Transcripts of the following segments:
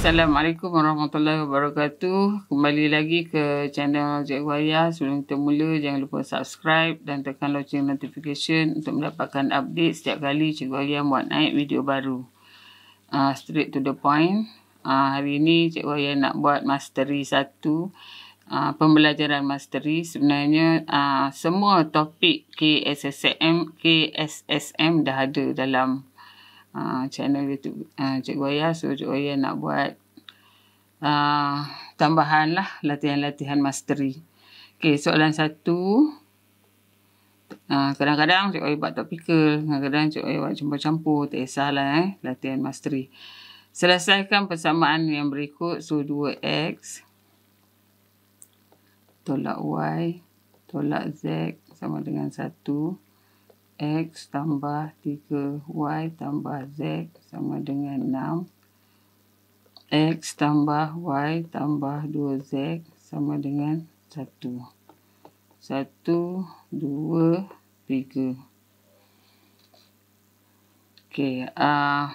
Assalamualaikum warahmatullahi wabarakatuh. Kembali lagi ke channel Cikgu Aya. Sebelum kita mula, jangan lupa subscribe dan tekan lonceng notification untuk mendapatkan update setiap kali Cikgu Aya buat naik video baru. Uh, straight to the point. Uh, hari ini Cikgu Aya nak buat mastery satu. Uh, pembelajaran mastery sebenarnya uh, semua topik KSSM, KSSM dah ada dalam uh, channel YouTube uh, Cikgu Aya. So Cikgu Aya nak buat uh, tambahan lah latihan-latihan mastery. Okay soalan satu. Kadang-kadang uh, Cikgu Aya buat topikal. Kadang-kadang Cikgu Aya buat campur-campur. Tak kisahlah eh latihan mastery. Selesaikan persamaan yang berikut. So 2X tolak Y tolak Z sama dengan 1. X tambah 3Y tambah Z sama dengan 6. X tambah Y tambah 2Z sama dengan 1. 1, 2, 3. Okey. Uh,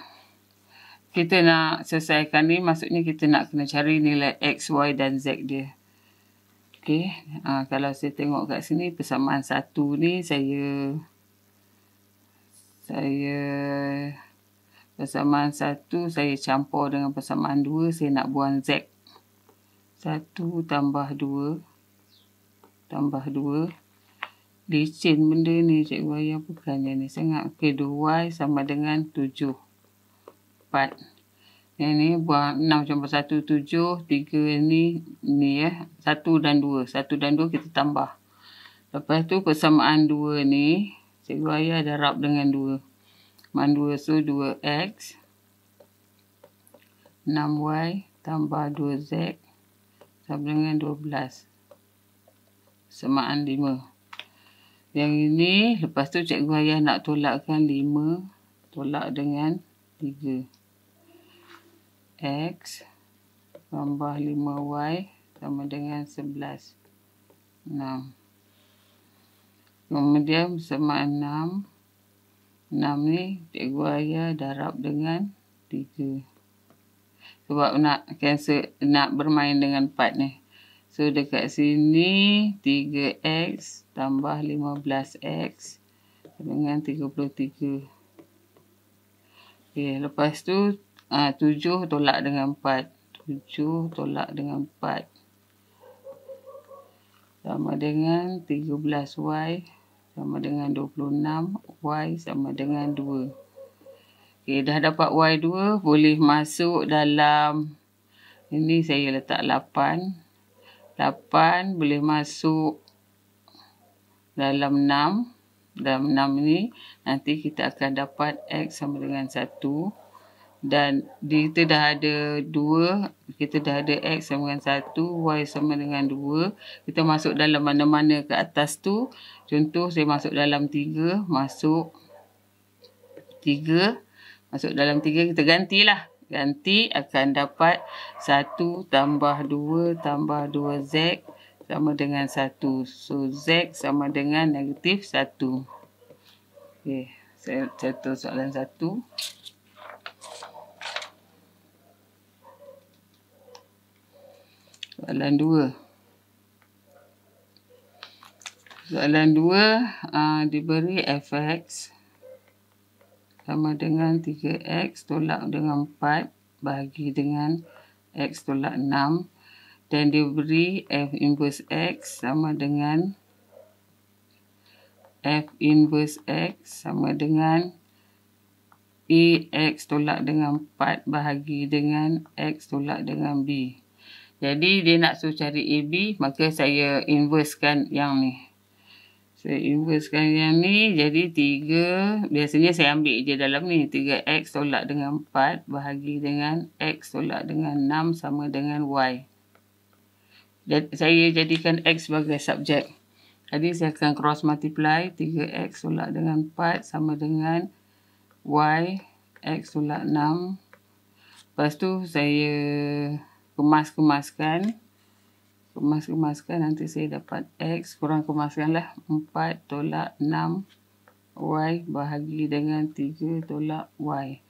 kita nak selesaikan ni. Maksudnya kita nak kena cari nilai X, Y dan Z dia. Okey. Uh, kalau saya tengok kat sini persamaan 1 ni saya saya persamaan satu saya campur dengan persamaan dua saya nak buang Z satu tambah dua tambah dua licin benda ni cikgu ayah bukan yang ni sangat ok 2y sama dengan 7 4 yang ni buang 6 campur 1 7 3 ni ni ya eh. 1 dan 2 1 dan 2 kita tambah lepas tu persamaan 2 ni Cikgu ayah dah rap dengan 2. Man 2 so 2x. 6y tambah 2z. Sama dengan 12. Semaan 5. Yang ini lepas tu cikgu ayah nak tolakkan 5. Tolak dengan 3. x tambah 5y sama dengan 11. 6. Kemudian sama enam. Enam ni cikgu ayah darab dengan tiga. Sebab nak cancel, nak bermain dengan empat ni. So dekat sini 3x tambah 15x dengan 33. Okay, lepas tu ha, ah, 7 tolak dengan 4. 7 tolak dengan 4. Sama dengan 13y. 13y sama dengan 26. Y sama dengan 2. Okey, dah dapat Y2. Boleh masuk dalam. Ini saya letak 8. 8 boleh masuk dalam 6. Dalam 6 ni nanti kita akan dapat X sama dengan 1. Dan kita dah ada 2. Kita dah ada X sama dengan 1. Y sama dengan 2. Kita masuk dalam mana-mana ke atas tu. Contoh saya masuk dalam tiga, Masuk tiga, Masuk dalam tiga kita gantilah Ganti akan dapat satu tambah dua tambah dua z Sama dengan satu So Z sama dengan negatif satu. Okay Saya catur soalan satu, Soalan dua. Soalan dua, uh, diberi fx sama dengan 3x tolak dengan 4 bagi dengan x tolak 6 dan diberi f inverse x sama dengan f inverse x sama dengan x tolak dengan 4 bahagi dengan x tolak dengan b. Jadi dia nak suruh cari ab maka saya inversekan yang ni inverse kan yang ni jadi 3 biasanya saya ambil je dalam ni 3x tolak dengan 4 bahagi dengan x tolak dengan 6 sama dengan y jadi, saya jadikan x sebagai subjek jadi saya akan cross multiply 3x tolak dengan 4 sama dengan y x tolak 6 lepas tu saya kemas-kemaskan kemas-kemaskan nanti saya dapat X kurang kemaskanlah 4 tolak 6 Y bahagi dengan 3 tolak Y.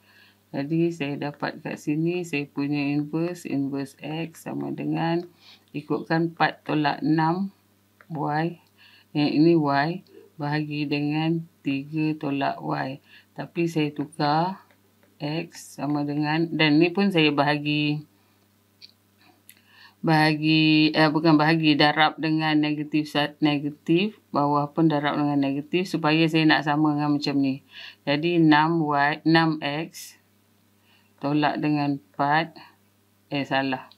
Jadi saya dapat kat sini saya punya inverse, inverse X sama dengan ikutkan 4 tolak 6 Y. Yang ini Y bahagi dengan 3 tolak Y. Tapi saya tukar X sama dengan dan ni pun saya bahagi bahagi eh, bukan bahagi darab dengan negatif negatif bawah pun darab dengan negatif supaya saya nak sama dengan macam ni jadi 6y 6x tolak dengan 4 eh salah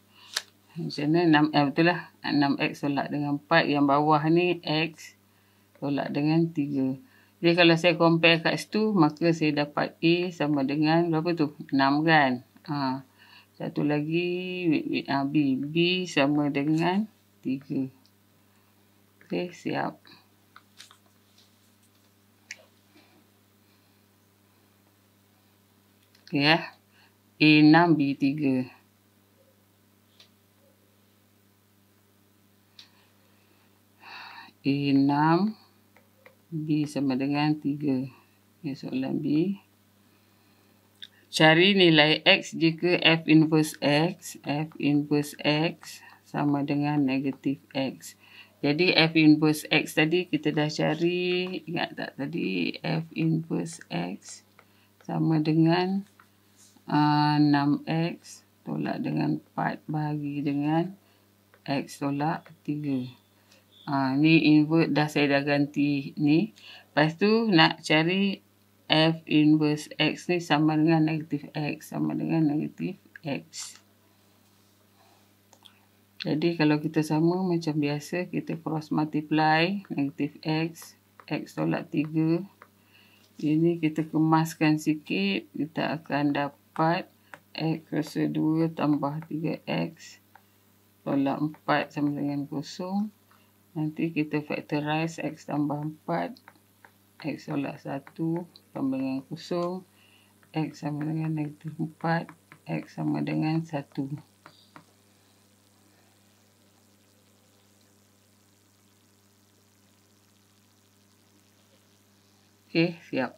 macam ni 6 eh, betul lah 6x tolak dengan 4 yang bawah ni x tolak dengan 3 jadi kalau saya compare kat situ maka saya dapat a sama dengan berapa tu 6 kan ha. Satu lagi, wait, ah, B. B sama dengan 3. Okey, siap. Okey, eh. A6, B3. A6, B sama dengan 3. Okey, soalan B cari nilai x jika f inverse x, f inverse x sama dengan negatif x. Jadi f inverse x tadi kita dah cari, ingat tak tadi f inverse x sama dengan uh, 6x tolak dengan 4 bahagi dengan x tolak 3. Uh, ah, ni invert dah saya dah ganti ni. Lepas tu nak cari F inverse X ni sama dengan negatif X sama dengan negatif X. Jadi kalau kita sama macam biasa kita cross multiply negatif X, X tolak 3. Ini kita kemaskan sikit kita akan dapat X kuasa 2 tambah 3X tolak 4 sama dengan kosong. Nanti kita factorize X tambah 4, X tolak 1 sama dengan kosong. X sama dengan negatif 4. X sama dengan 1. Okey, siap.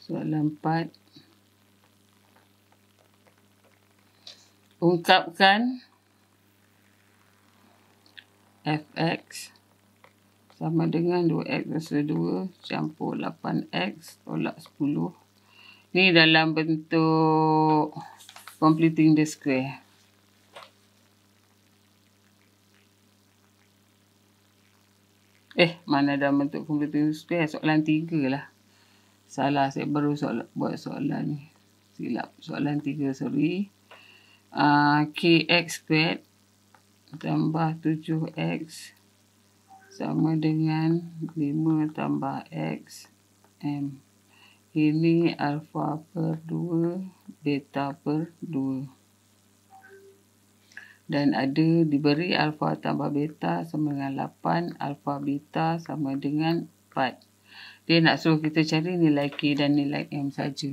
Soalan 4. Ungkapkan fx sama dengan 2x rasa 2 campur 8x tolak 10. Ni dalam bentuk completing the square. Eh, mana dalam bentuk completing the square? Soalan 3 lah. Salah, saya baru soal buat soalan ni. Silap, soalan 3, sorry. Uh, ah, KX squared tambah 7X sama dengan 5 tambah X M. Ini alfa per 2, beta per 2. Dan ada diberi alfa tambah beta sama dengan 8, alfa beta sama dengan 4. Dia nak suruh kita cari nilai K dan nilai M saja.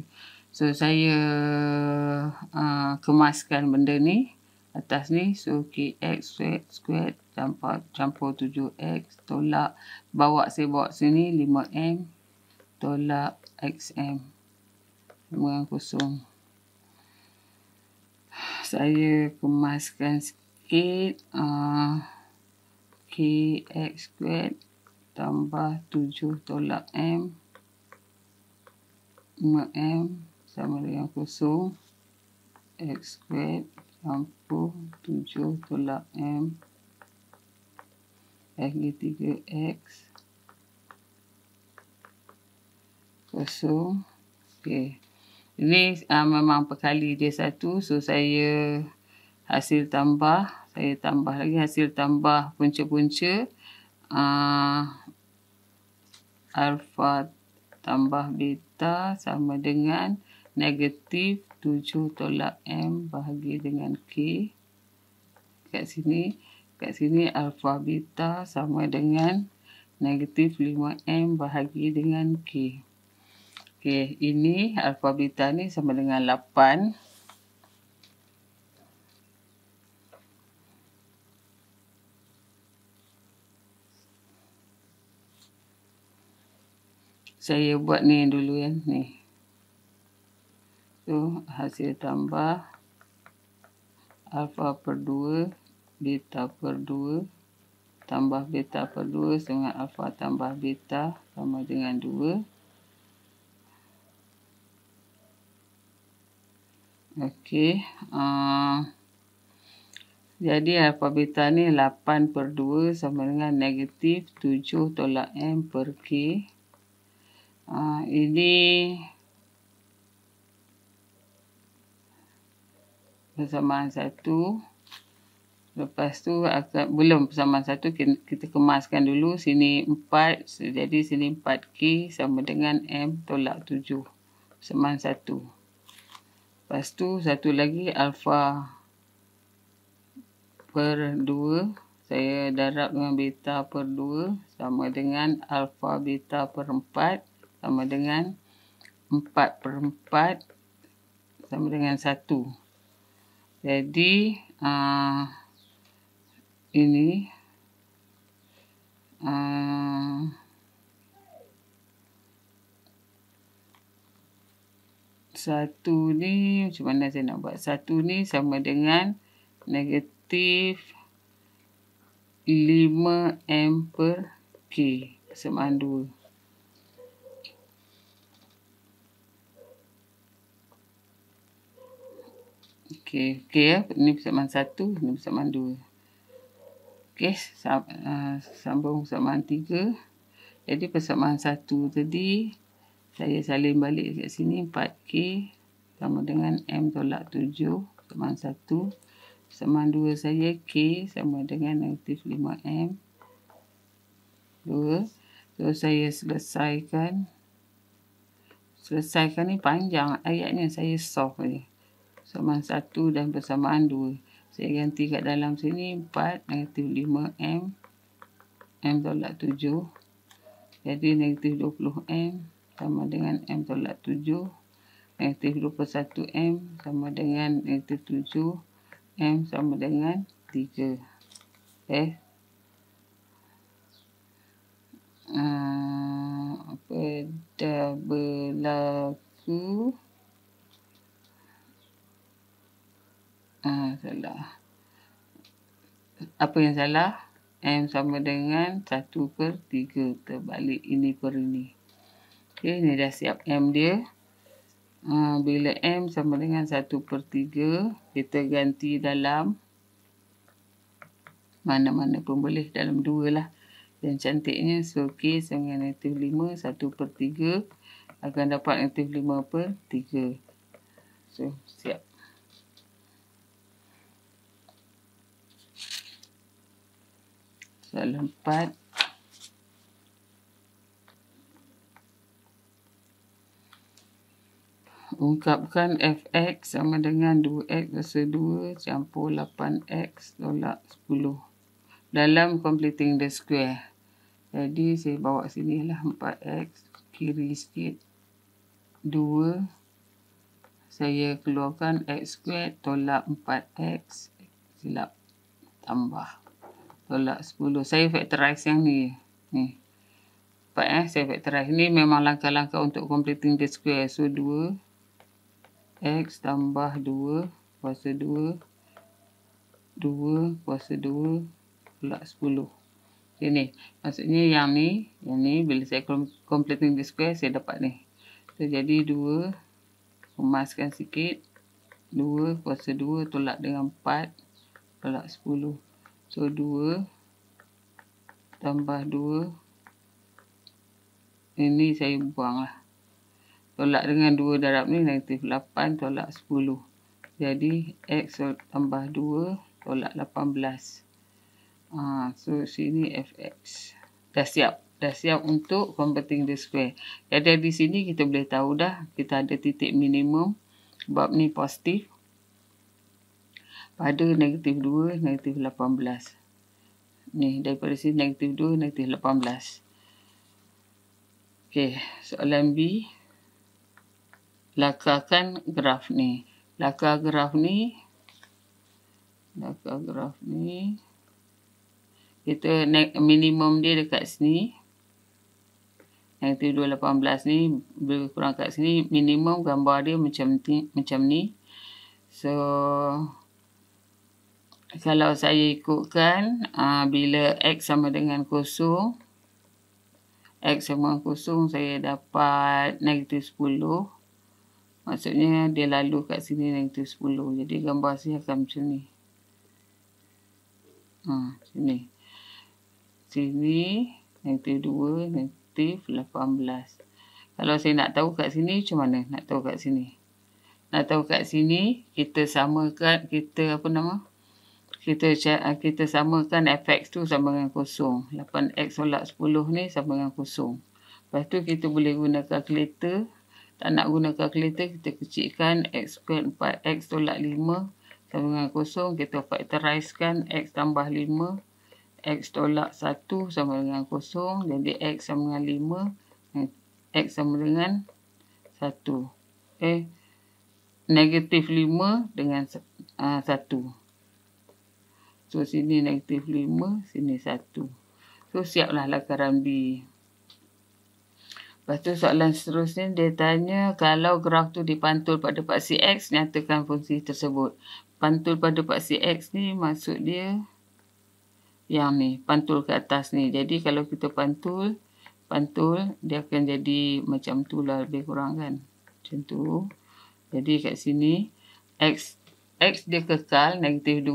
So, saya uh, kemaskan benda ni atas ni. So, KX squared, squared campur, campur 7x tolak bawa saya bawa sini 5m tolak xm dengan kosong saya kemaskan sikit uh, ah, kx kuat tambah 7 tolak m 5m sama dengan kosong x kuat campur tujuh tolak m 3x so Okay, ini uh, memang perkali dia satu so saya hasil tambah saya tambah lagi hasil tambah punca-punca a uh, alfa tambah beta sama dengan negatif 7 tolak m bahagi dengan k kat sini Kat sini alfa beta sama dengan negatif 5M bahagi dengan K. Okey, ini alfa beta ni sama dengan 8. Saya buat ni dulu ya. Ni. Tu hasil tambah. Alfa per 2 beta per 2 tambah beta per 2 dengan alfa tambah beta sama dengan 2. Okey. Uh, jadi alfa beta ni 8 per 2 sama dengan negatif 7 tolak M per K. Uh, ini persamaan satu. Lepas tu akan belum pesaman satu kita kemaskan dulu sini 4 jadi sini 4K sama dengan M tolak 7 pesaman satu. Lepas tu satu lagi alpha per 2 saya darab dengan beta per 2 sama dengan alpha beta per 4 sama dengan 4 per 4 sama dengan 1. Jadi uh, ini uh, satu ni macam mana saya nak buat satu ni sama dengan negatif 5 M per K persamaan 2 Okey, okay, ya. ini persamaan 1, ini persamaan 2. Okey, sab, uh, ah, sambung persamaan tiga. Jadi persamaan satu tadi, saya salin balik kat sini 4K sama dengan M tolak tujuh persamaan satu. Persamaan dua saya K sama dengan negatif 5M. Dua. So, saya selesaikan. Selesaikan ni panjang ayatnya, saya soft je. Persamaan satu dan persamaan dua saya ganti kat dalam sini 4 negatif 5 M M tolak 7 jadi negatif 20 M sama dengan M tolak 7 negatif 21 M sama dengan negatif 7 M sama dengan 3 eh uh, apa dah berlaku Ah, salah apa yang salah M sama dengan 1 per 3 terbalik ini per ini ok ini dah siap M dia uh, bila M sama dengan 1 per 3 kita ganti dalam mana-mana pun boleh dalam 2 lah dan cantiknya so k sama negatif 5 1 per 3 akan dapat negatif 5 per 3 so siap Selalu empat. Ungkapkan fx sama dengan 2x rasa 2 campur 8x tolak 10. Dalam completing the square. Jadi saya bawa sini lah 4x kiri sikit 2. Saya keluarkan x square tolak 4x. Silap. Tambah tolak 10. Saya factorize yang ni. Ni. Nampak eh? Saya factorize. Ni memang langkah-langkah untuk completing the square. So, 2. X tambah 2. Kuasa 2. 2. Kuasa 2. Tolak 10. Ini. Maksudnya yang ni. Yang ni. Bila saya completing the square, saya dapat ni. So, jadi 2. Kemaskan sikit. 2. Kuasa 2. Tolak dengan 4. Tolak 10. 10. So 2 tambah 2 ini saya buang lah. Tolak dengan 2 darab ni negatif 8 tolak 10. Jadi x tambah 2 tolak 18. Ah ha, so sini fx dah siap dah siap untuk converting the square. Jadi di sini kita boleh tahu dah kita ada titik minimum bab ni positif pada negatif 2, negatif 18. Ni, daripada sini negatif 2, negatif 18. Okey, soalan B. Lakarkan graf ni. Lakar graf ni. Lakar graf ni. Kita minimum dia dekat sini. Negatif 2, 18 ni. Berkurang kat sini. Minimum gambar dia macam ni. Macam ni. So kalau saya ikutkan uh, bila X sama dengan kosong X sama kosong saya dapat negatif 10 maksudnya dia lalu kat sini negatif 10 jadi gambar saya akan macam ni ha, sini sini negatif 2 negatif 18 kalau saya nak tahu kat sini macam mana nak tahu kat sini nak tahu kat sini kita samakan kita apa nama uh, kita ah, kita samakan fx tu sama dengan kosong. 8x solat 10 ni sama dengan kosong. Lepas tu kita boleh guna kalkulator. Tak nak guna kalkulator, kita kecilkan x kuat 4x tolak 5 sama dengan kosong. Kita factorizekan x tambah 5, x tolak 1 sama dengan kosong. Jadi x sama dengan 5, hmm, x sama dengan 1. Okay. Eh, negatif 5 dengan uh, ah, 1. So sini negatif 5, sini 1. So siaplah lakaran B. Lepas tu soalan seterusnya dia tanya kalau graf tu dipantul pada paksi X, nyatakan fungsi tersebut. Pantul pada paksi X ni maksud dia yang ni, pantul ke atas ni. Jadi kalau kita pantul, pantul dia akan jadi macam tu lah lebih kurang kan. Macam tu. Jadi kat sini X X dia kekal, negatif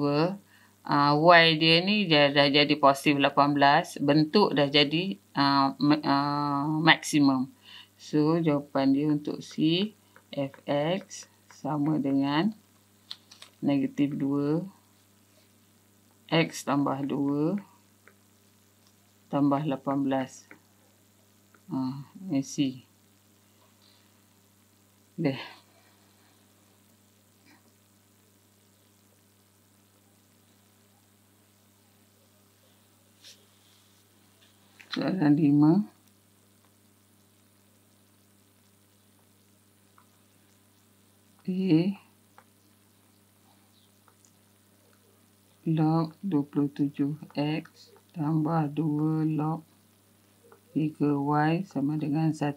uh, Y dia ni dia dah jadi positif 18 Bentuk dah jadi uh, uh, maksimum So jawapan dia untuk C Fx sama dengan negatif 2 X tambah 2 tambah 18 Ah, uh, I see. soalan lima. A eh. log 27x tambah 2 log 3y sama dengan 1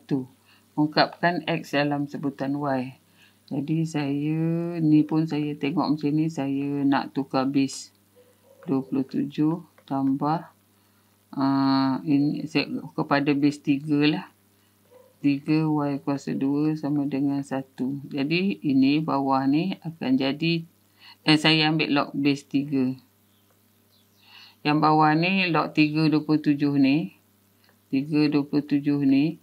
ungkapkan x dalam sebutan y jadi saya ni pun saya tengok macam ni saya nak tukar base 27 tambah 2 uh, ini set kepada base 3 lah. 3y kuasa 2 sama dengan 1. Jadi ini bawah ni akan jadi eh, saya ambil log base 3. Yang bawah ni log 327 ni. 327 ni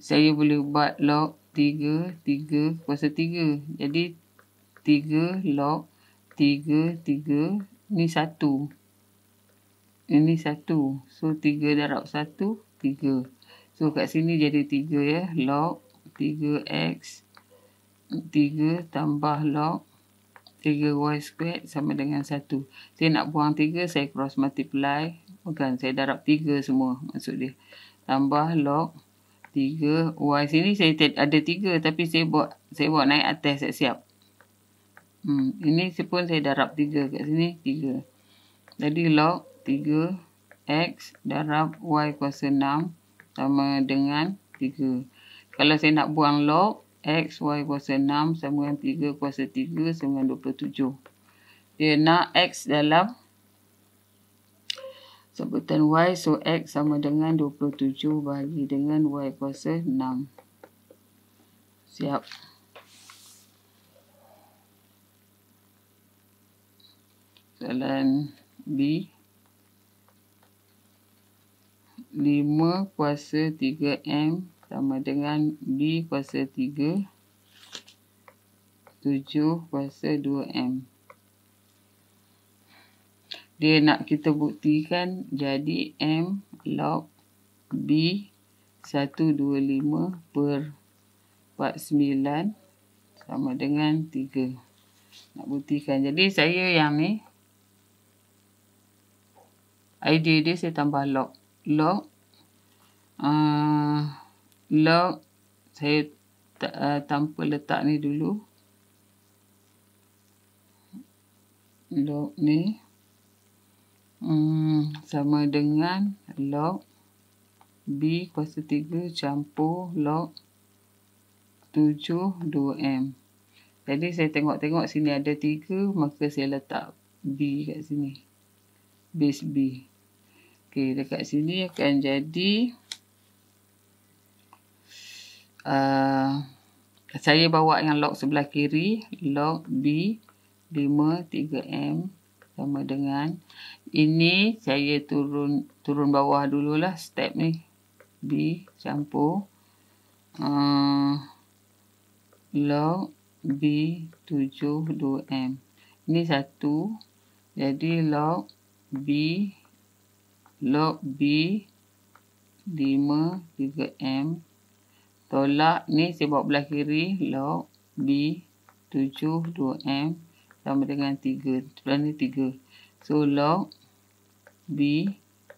saya boleh buat log 3 3 kuasa 3. Jadi 3 log 3 3 ni yang ni satu. So, tiga darab satu, tiga. So, kat sini jadi tiga ya. Log tiga X tiga tambah log tiga Y squared sama dengan satu. Saya nak buang tiga, saya cross multiply. Bukan, saya darab tiga semua maksud dia. Tambah log tiga Y. Sini saya ada tiga tapi saya buat saya buat naik atas siap. siap. Hmm, ini pun saya darab tiga kat sini, tiga. Jadi log 3 X darab Y kuasa 6 sama dengan 3. Kalau saya nak buang log X, Y kuasa 6 sama dengan 3 kuasa 3 sama dengan 27. Dia nak X dalam sebutan Y. So X sama dengan 27 bagi dengan Y kuasa 6. Siap. Soalan B. 5 kuasa 3M sama dengan B kuasa 3 7 kuasa 2M dia nak kita buktikan jadi M log B 125 per 49 sama dengan 3 nak buktikan jadi saya yang ni idea dia saya tambah log lo uh, lo saya uh, tanpa letak ni dulu log ni um, sama dengan log B kuasa 3 campur log 7 2M jadi saya tengok-tengok sini ada 3 maka saya letak B kat sini base B Okey, dekat sini akan jadi uh, saya bawa yang log sebelah kiri log B 5 3M sama dengan ini saya turun turun bawah dululah step ni B campur uh, log B 7 2M ini satu jadi log B log B 5 3M tolak ni sebab belah kiri log B 7 2M sama dengan 3 sebelah ni 3 so log B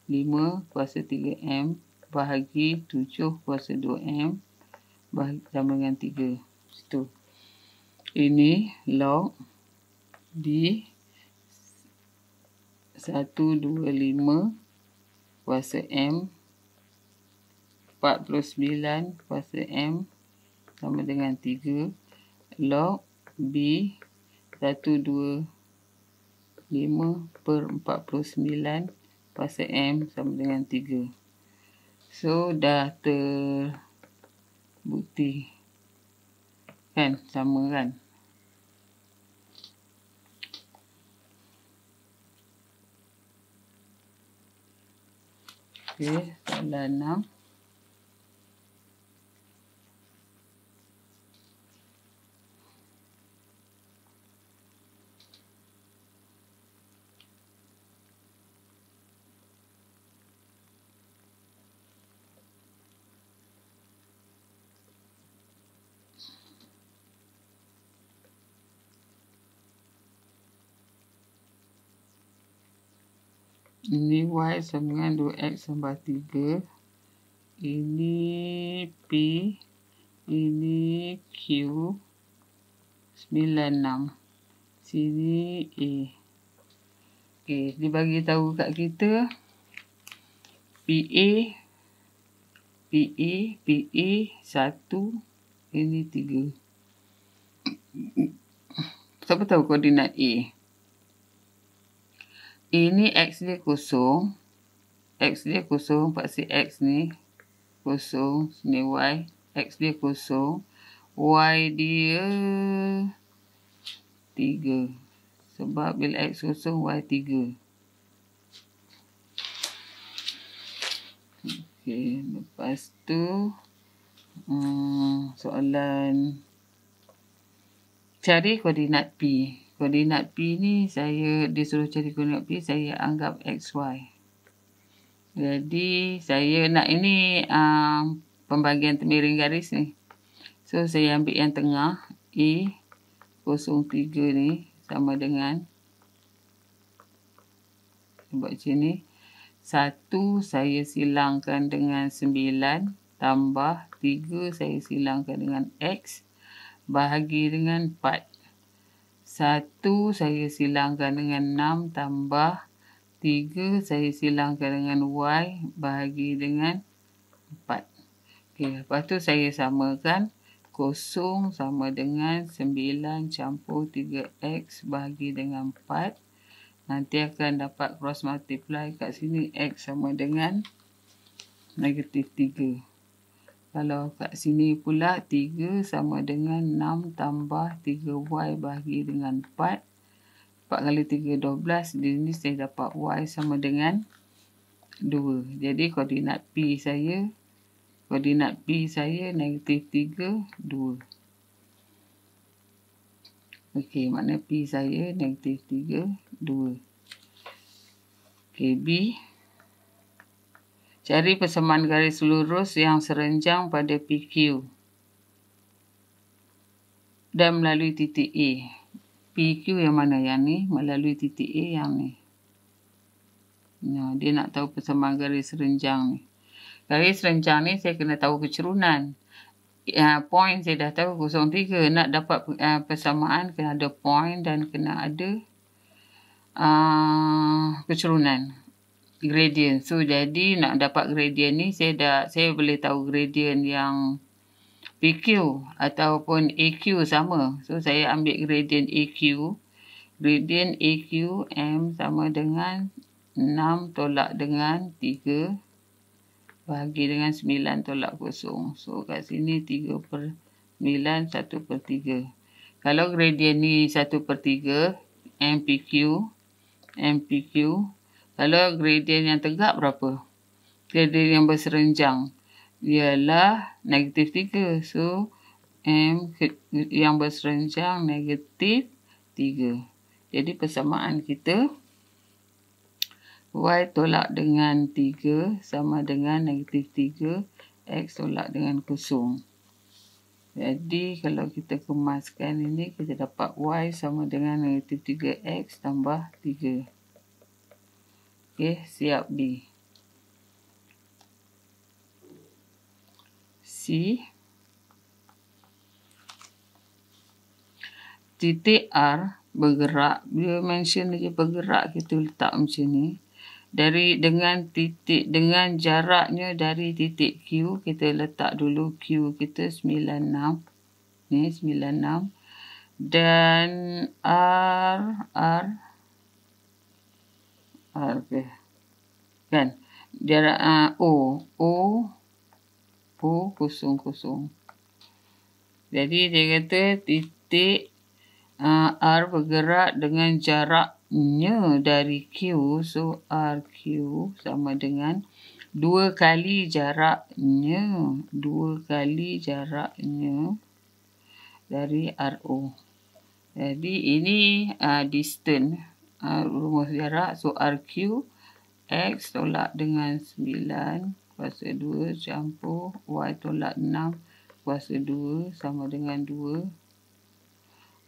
5 kuasa 3M bahagi 7 kuasa 2M bahagi sama dengan 3 situ ini log b 1 2 5 kuasa M 49 kuasa M sama dengan 3 log B 1, 2, 5 per 49 kuasa M sama dengan 3 so dah terbukti kan sama kan Okay, and then now Ini y sama dengan 2x tambah 3. Ini p. Ini q. 96. Sini a. Okey, dia bagi tahu kat kita PA PA PA 1 ini 3. Siapa tahu koordinat A? ini x dia kosong x dia kosong pasti x ni kosong sini y x dia kosong y dia 3 sebab bila x kosong y 3 Okay, lepas tu hmm, soalan cari koordinat P koordinat P ni saya disuruh cari koordinat P saya anggap x y. jadi saya nak ini um, ah, pembagian termiring garis ni so saya ambil yang tengah E 03 ni sama dengan saya buat macam ni 1 saya silangkan dengan sembilan tambah tiga saya silangkan dengan X bahagi dengan empat. 1 saya silangkan dengan 6 tambah 3 saya silangkan dengan Y bahagi dengan 4. Okay, lepas tu saya samakan kosong sama dengan 9 campur 3X bahagi dengan 4. Nanti akan dapat cross multiply kat sini X sama dengan negatif 3. Kalau kat sini pula 3 sama dengan 6 tambah 3y bahagi dengan 4. 4 kali 3 12. Di sini saya dapat y sama dengan 2. Jadi koordinat P saya, koordinat P saya negatif 3, 2. Okey, maknanya P saya negatif 3, 2. Okey, B. Cari persamaan garis lurus yang serenjang pada PQ dan melalui titik A. PQ yang mana yang ni? Melalui titik A yang ni. Ya, dia nak tahu persamaan garis serenjang ni. Garis serenjang ni saya kena tahu kecerunan. Ya Point saya dah tahu 0.3. Nak dapat ya, persamaan kena ada point dan kena ada uh, ah, kecerunan. Kecerunan gradient. So jadi nak dapat gradient ni saya dah saya boleh tahu gradient yang PQ ataupun AQ sama. So saya ambil gradient AQ. Gradient AQ M sama dengan 6 tolak dengan 3 bagi dengan 9 tolak kosong. So kat sini 3 per 9, 1 per 3. Kalau gradient ni 1 per 3, MPQ, MPQ, kalau gradient yang tegak berapa? Gradient yang berserenjang ialah negatif 3. So, M yang berserenjang negatif 3. Jadi, persamaan kita Y tolak dengan 3 sama dengan negatif 3. X tolak dengan kosong. Jadi, kalau kita kemaskan ini, kita dapat Y sama dengan negatif 3X tambah 3. Okey, eh, siap B. C. Titik R bergerak. Dia mention lagi bergerak kita letak macam ni. Dari dengan titik dengan jaraknya dari titik Q kita letak dulu Q kita 96. Ni 96. Dan R R lebih ah, kan jarak uh, ah, o o o kosong kosong jadi dia kata titik uh, r bergerak dengan jaraknya dari q so Q sama dengan dua kali jaraknya dua kali jaraknya dari R O. jadi ini uh, distance rumus jarak. So, RQ X tolak dengan 9 kuasa 2 campur Y tolak 6 kuasa 2 sama dengan 2.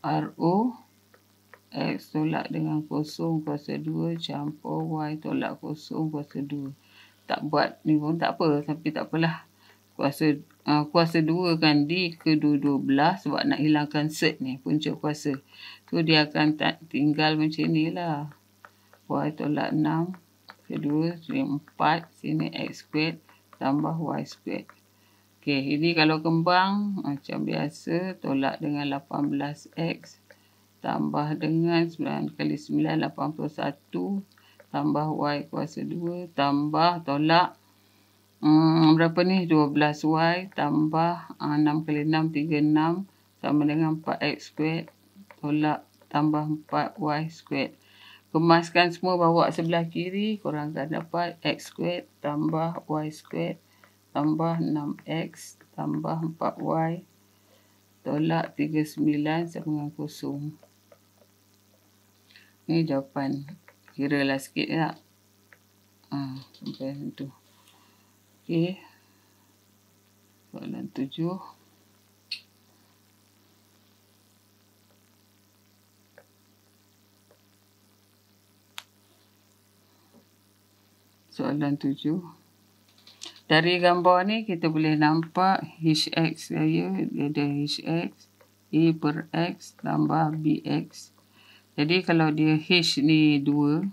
RO X tolak dengan kosong kuasa 2 campur Y tolak kosong kuasa 2. Tak buat ni pun tak apa tapi tak apalah. Kuasa uh, kuasa 2 kan di ke 12 sebab nak hilangkan set ni punca kuasa tu dia akan tak tinggal macam ni lah. Y tolak 6. Kedua, sini 4. Sini X squared tambah Y squared. Okey, ini kalau kembang macam biasa tolak dengan 18X tambah dengan 9 kali 9, 81 tambah Y kuasa 2 tambah tolak hmm, berapa ni? 12Y tambah uh, ah, 6 kali 6, 36 sama dengan 4X squared tolak tambah 4y squared. Kemaskan semua bawa sebelah kiri. kurangkan akan dapat x squared tambah y squared tambah 6x tambah 4y tolak 39 sama dengan kosong. ni jawapan. Kira lah sikit tak? Lah. Ha, sampai tu. Okey. Soalan 7. soalan tujuh. Dari gambar ni kita boleh nampak HX saya, dia ada HX, A per X tambah BX. Jadi kalau dia H ni 2,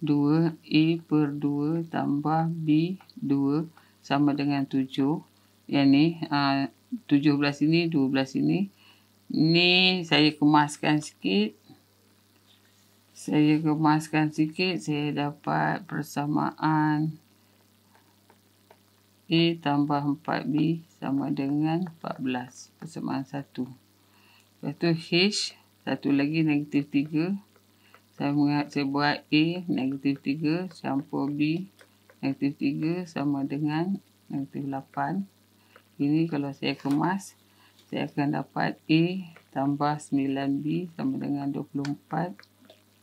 2, A per 2 tambah B 2 sama dengan 7. Yang ni, aa, ha, 17 ini, 12 ini. Ni saya kemaskan sikit, saya kemaskan sikit saya dapat persamaan A tambah 4B sama dengan 14 persamaan 1 lepas tu H satu lagi negatif 3 saya, mengat, saya buat A negatif 3 campur B negatif 3 sama dengan negatif 8 ini kalau saya kemas saya akan dapat A tambah 9B sama dengan 24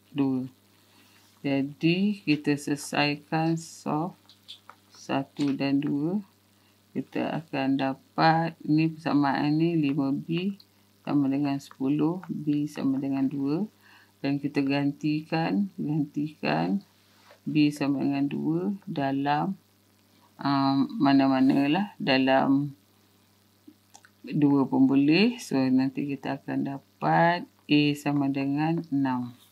Dua. Jadi kita selesaikan soft satu dan dua Kita akan dapat ni persamaan ni 5B sama dengan 10. B sama dengan 2. Dan kita gantikan. Gantikan B sama dengan 2 dalam um, mana-mana um, lah. Dalam 2 pun boleh. So nanti kita akan dapat A sama dengan 6.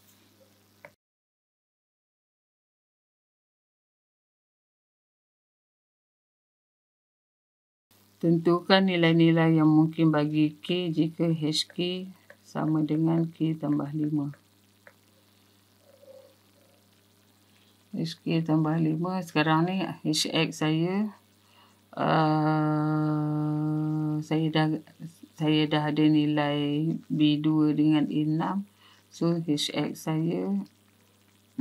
Tentukan nilai-nilai yang mungkin bagi K jika HK sama dengan K tambah 5. HK tambah 5. Sekarang ni HX saya. Uh, saya dah saya dah ada nilai B2 dengan A6. So HX saya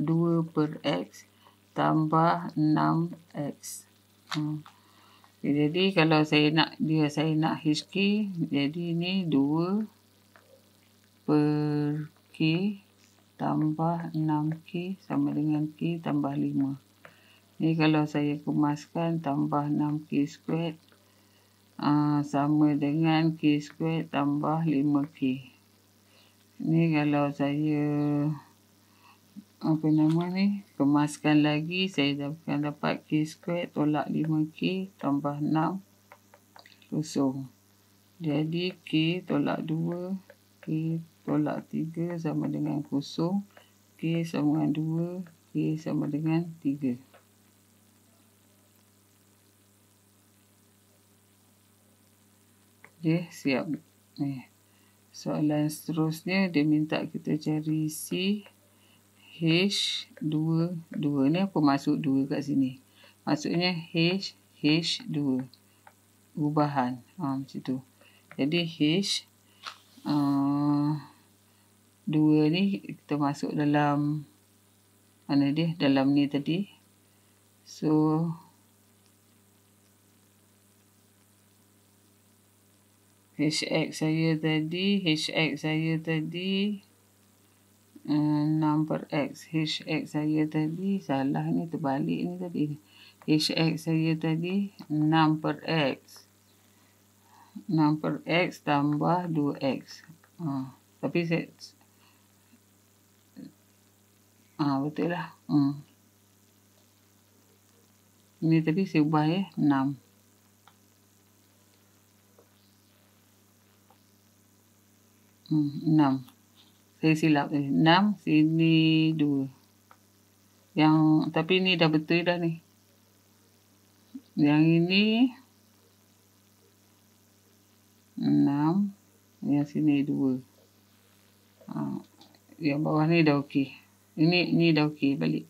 2 per X tambah 6X. Hmm. Okay, jadi kalau saya nak dia saya nak HK jadi ni 2 per K tambah 6K sama dengan K tambah 5 ni kalau saya kemaskan tambah 6K squared uh, ah, sama dengan K squared tambah 5K ni kalau saya apa nama ni kemaskan lagi saya dapatkan dapat k squared tolak 5k tambah 6 kosong jadi k tolak 2 k tolak 3 sama dengan kosong k sama dengan 2 k sama dengan 3 ok siap ni eh, soalan seterusnya dia minta kita cari c H2, 2 ni apa masuk 2 kat sini? Maksudnya H, H2. Ubahan. Ha, macam tu. Jadi H, uh, ah, 2 ni kita masuk dalam, mana dia? Dalam ni tadi. So, HX saya tadi, HX saya tadi, number X HX saya tadi salah ni terbalik ni tadi HX saya tadi number X number X tambah 2X uh, ha, tapi saya uh, betul lah hmm. ni tadi saya ubah eh 6 6 hmm, tersilap ni. Eh, enam, sini dua. Yang, tapi ni dah betul dah ni. Yang ini. Enam. Yang sini dua. Ha. Yang bawah ni dah okey. Ini, ni dah okey balik.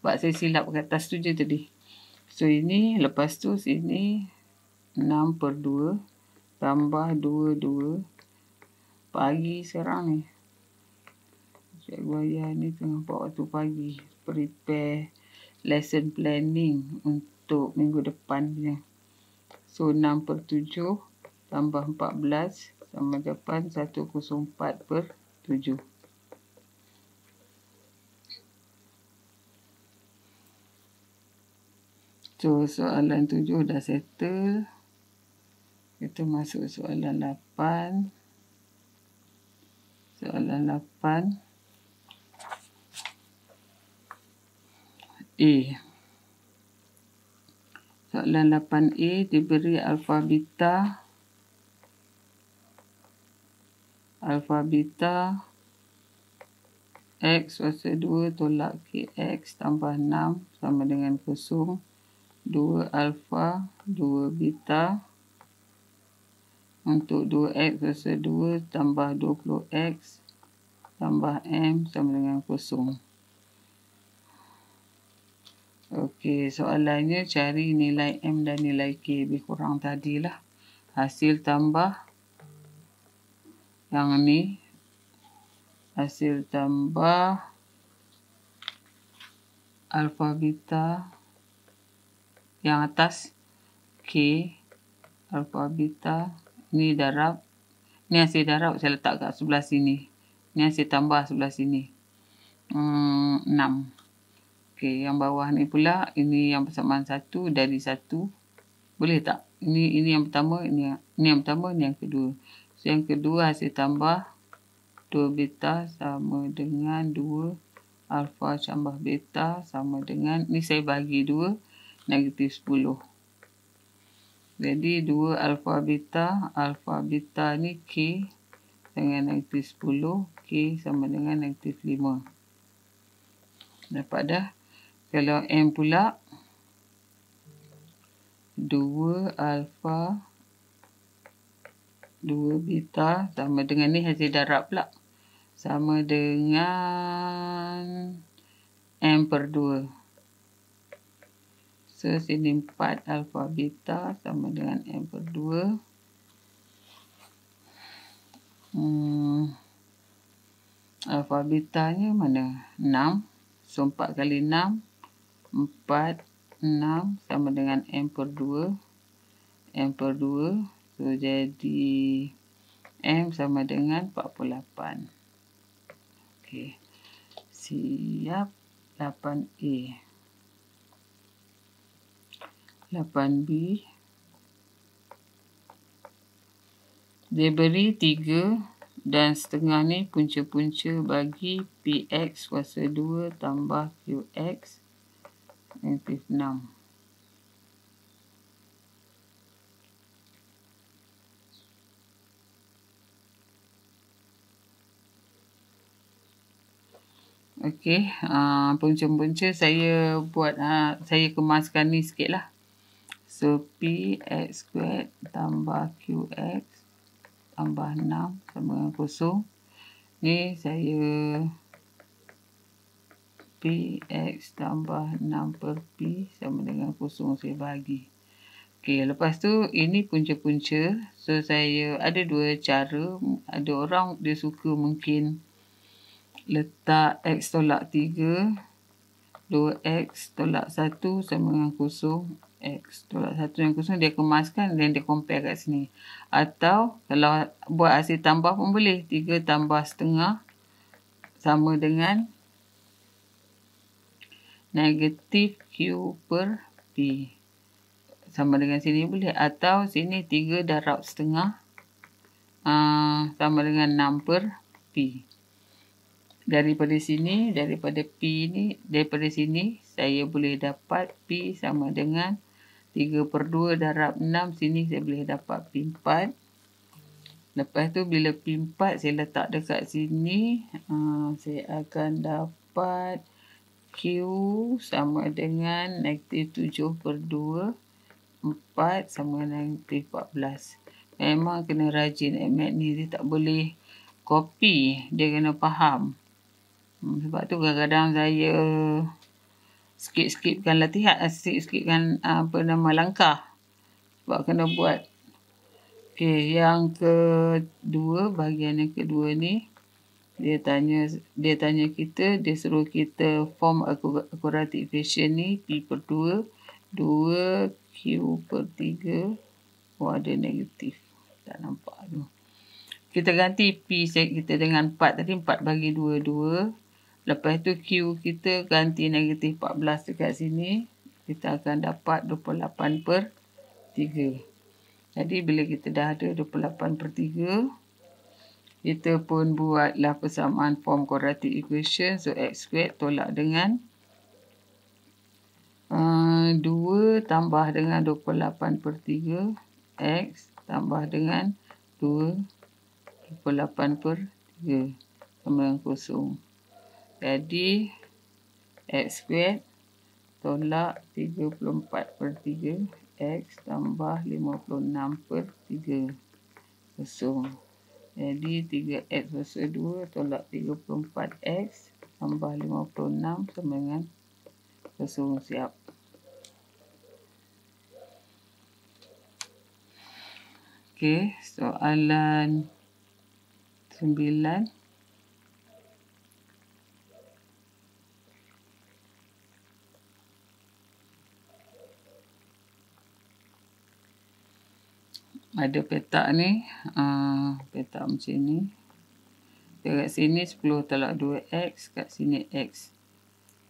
Sebab saya silap ke atas tu je tadi. So, ini, lepas tu sini. Enam per dua. Tambah dua, dua. Pagi serang ni. Cikgu Ayah ni tengah buat waktu pagi prepare lesson planning untuk minggu depannya. So 6 per 7 tambah 14 sama depan 104 per 7. So, soalan tujuh dah settle. Kita masuk soalan lapan. Soalan lapan. 8. A. Soalan 8A diberi alfa beta alfa beta X kuasa 2 tolak KX tambah 6 sama dengan kosong. 2 alfa 2 beta untuk 2X kuasa 2 tambah 20X tambah M sama dengan kosong. Okey, soalannya cari nilai M dan nilai K lebih kurang tadilah. Hasil tambah yang ni. Hasil tambah alfa beta yang atas K alfa beta ni darab. Ni hasil darab saya letak kat sebelah sini. Ni hasil tambah sebelah sini. Hmm, 6. 6. Okey, yang bawah ni pula, ini yang persamaan satu dari satu. Boleh tak? Ini ini yang pertama, ini yang, ini yang pertama, ini yang kedua. So, yang kedua hasil tambah 2 beta sama dengan 2 alfa tambah beta sama dengan, ni saya bagi 2, negatif 10. Jadi, 2 alfa beta, alfa beta ni K dengan negatif 10, K sama dengan negatif 5. Dapat dah. Pada, kalau M pula 2 alpha 2 beta sama dengan ni hasil darab pula sama dengan M per 2 so sini 4 alfa beta sama dengan M per 2 hmm. alfa mana 6 so 4 kali 6 4, 6 sama dengan M per 2. M per 2. So, jadi M sama dengan 48. Okey. Siap 8A. 8B. Dia beri 3 dan setengah ni punca-punca bagi PX kuasa 2 tambah QX 56. Okey, uh, punca-punca saya buat, uh, saya kemaskan ni sikit lah. So, x squared tambah q x tambah 6 sama dengan kosong. Ni saya x tambah 6 per P sama dengan kosong saya bagi. Okey, lepas tu ini punca-punca. So, saya ada dua cara. Ada orang dia suka mungkin letak X tolak 3. 2X tolak 1 sama dengan kosong. X tolak 1 dengan kosong. Dia kemaskan dan dia compare kat sini. Atau kalau buat hasil tambah pun boleh. 3 tambah setengah sama dengan negatif Q per P. Sama dengan sini boleh. Atau sini 3 darab setengah uh, sama dengan 6 per P. Daripada sini, daripada P ni, daripada sini saya boleh dapat P sama dengan 3 per 2 darab 6. Sini saya boleh dapat P4. Lepas tu bila P4 saya letak dekat sini, uh, saya akan dapat 0.5. Q sama dengan negatif 7 per 2. 4 sama dengan negatif 14. Memang kena rajin emat ni. Dia tak boleh copy. Dia kena faham. Hmm, sebab tu kadang-kadang saya skip skipkan latihan. Eh, skip skipkan ah, apa nama langkah. Sebab kena buat. Okey, yang kedua, bahagian yang kedua ni dia tanya dia tanya kita dia suruh kita form akurati equation ni p per 2 2 q per 3 oh ada negatif tak nampak tu kita ganti p kita dengan 4 tadi 4 bagi 2 2 lepas tu q kita ganti negatif 14 dekat sini kita akan dapat 28 per 3 jadi bila kita dah ada 28 per 3 kita pun buatlah persamaan form quadratic equation. So, x squared tolak dengan uh, 2 tambah dengan 28 per 3. X tambah dengan 2, 28 per 3 sama dengan kosong. Jadi, x squared tolak 34 per 3. X tambah 56 per 3 kosong. So, jadi 3x versa 2 tolak 34x tambah 56 sama dengan kesung siap. Okey, soalan 9. ada petak ni uh, petak macam ni dekat sini 10 tolak 2x kat sini x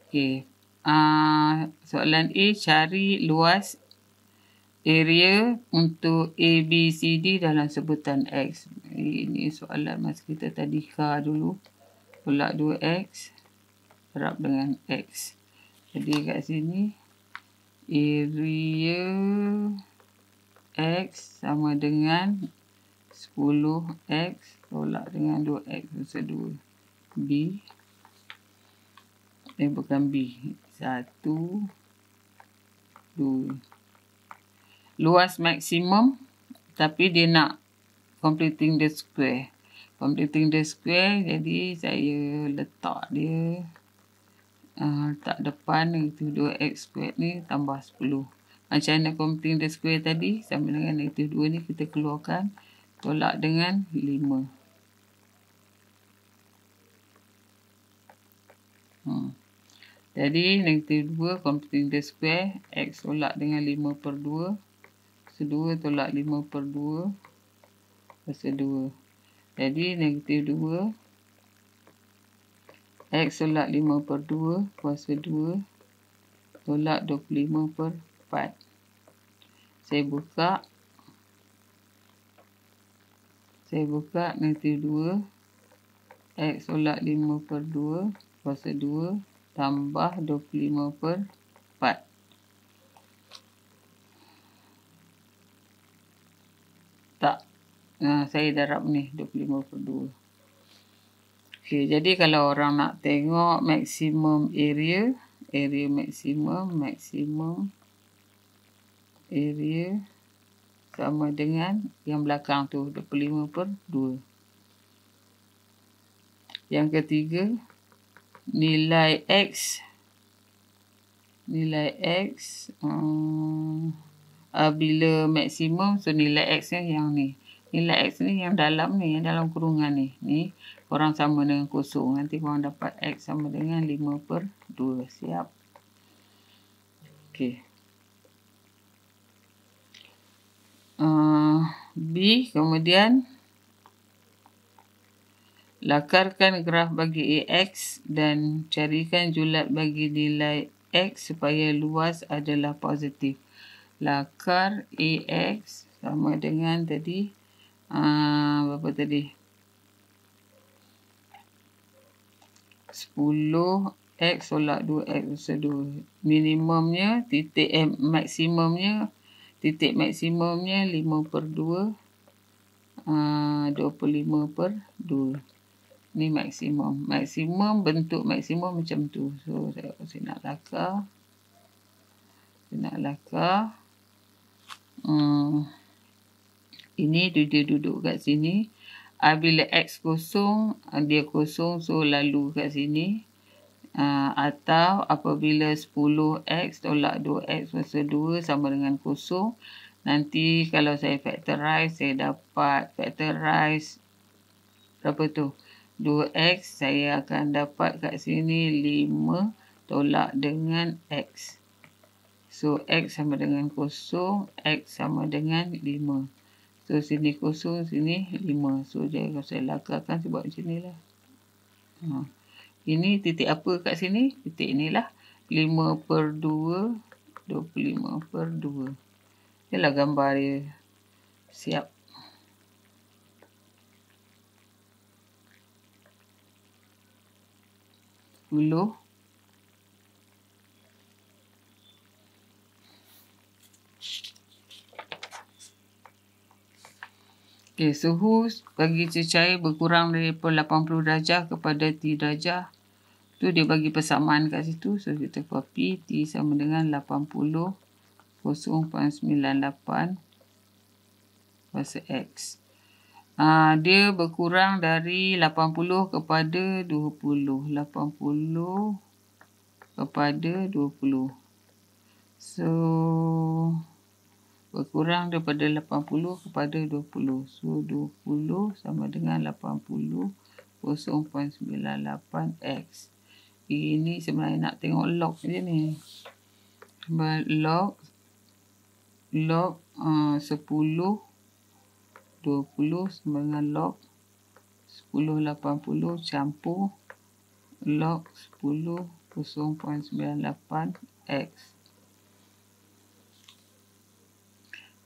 ok uh, ah, soalan A cari luas area untuk A, B, C, D dalam sebutan x ini soalan masa kita tadi ka dulu tolak 2x terap dengan x jadi kat sini area X sama dengan 10X tolak dengan 2X masa 2. B. Eh bukan B. 1. 2. Luas maksimum tapi dia nak completing the square. Completing the square jadi saya letak dia uh, letak depan itu 2X squared ni tambah 10. Macam nak complete the square tadi sama dengan negatif 2 ni kita keluarkan tolak dengan 5. Hmm. Jadi negatif 2 completing the square X tolak dengan 5 per 2 Pasal 2 tolak 5 per 2 Pasal 2 Jadi negatif 2 X tolak 5 per 2 Pasal 2 Tolak 25 per 4. Saya buka. Saya buka nanti 2. X solat 5 per 2. Kuasa 2. Tambah 25 per 4. Tak. Nah, saya darab ni 25 per 2. Okay, jadi kalau orang nak tengok maksimum area. Area Maksimum. Maksimum area sama dengan yang belakang tu 25 per 2 yang ketiga nilai X nilai X um, hmm, bila maksimum so nilai X ni yang ni nilai X ni yang dalam ni yang dalam kurungan ni ni korang sama dengan kosong nanti korang dapat X sama dengan 5 per 2 siap Okey. Eh, B kemudian lakarkan graf bagi AX dan carikan julat bagi nilai X supaya luas adalah positif. Lakar AX sama dengan tadi uh, berapa tadi? 10X tolak 2X usaha 2. Minimumnya titik M eh, maksimumnya titik maksimumnya 5 per 2 25 ah, per 2 ni maksimum maksimum bentuk maksimum macam tu so saya, saya nak lakar saya nak lakar hmm. ini dia, dia duduk kat sini ah, bila X kosong ah, dia kosong so lalu kat sini Uh, atau apabila 10x tolak 2x versa 2 sama dengan kosong. Nanti kalau saya factorize, saya dapat factorize berapa tu? 2x, saya akan dapat kat sini 5 tolak dengan x. So, x sama dengan kosong, x sama dengan 5. So, sini kosong, sini 5. So, jadi saya lakarkan, saya buat macam ni lah. Haa. Uh. Ini titik apa kat sini? Titik inilah. 5 per 2. 25 per 2. Inilah gambar dia. Siap. Hulu. Okay, suhu bagi cecair berkurang dari 80 darjah kepada T darjah tu dia bagi persamaan kat situ so kita copy T sama dengan 80 0.98 kuasa X Ha, dia berkurang dari 80 kepada 20. 80 kepada 20. So, berkurang daripada 80 kepada 20. So, 20 sama dengan 80 0.98x. Ini sebenarnya nak tengok log je ni. Log. Log uh, sepuluh, dua puluh sebenarnya log. puluh campur log sembilan lapan x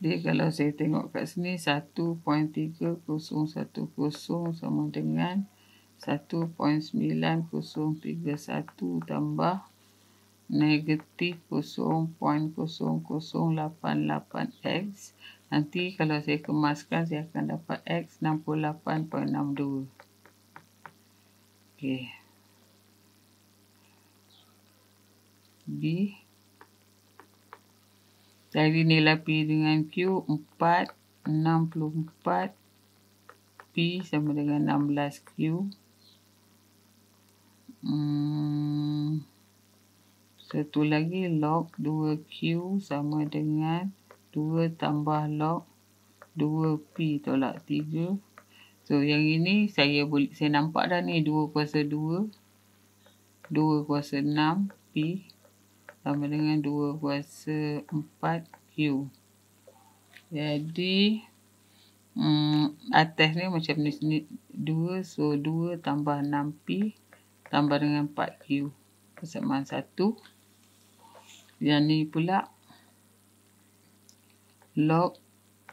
jadi kalau saya tengok kat sini satu tiga kosong satu kosong sama dengan 0.98 1.9031 tambah negatif 0.0088x. Nanti kalau saya kemaskan saya akan dapat x 68.62. Okey. B. Dari nilai P dengan Q 4, 64, P sama dengan 16, Q. Hmm, satu lagi log 2Q sama dengan 2 tambah log 2P tolak 3. So yang ini saya boleh, saya nampak dah ni 2 kuasa 2. 2 kuasa 6 P sama dengan 2 kuasa 4 Q. Jadi um, atas ni macam ni, ni 2 so 2 tambah 6P tambah dengan 4Q persamaan 1 yang ni pula log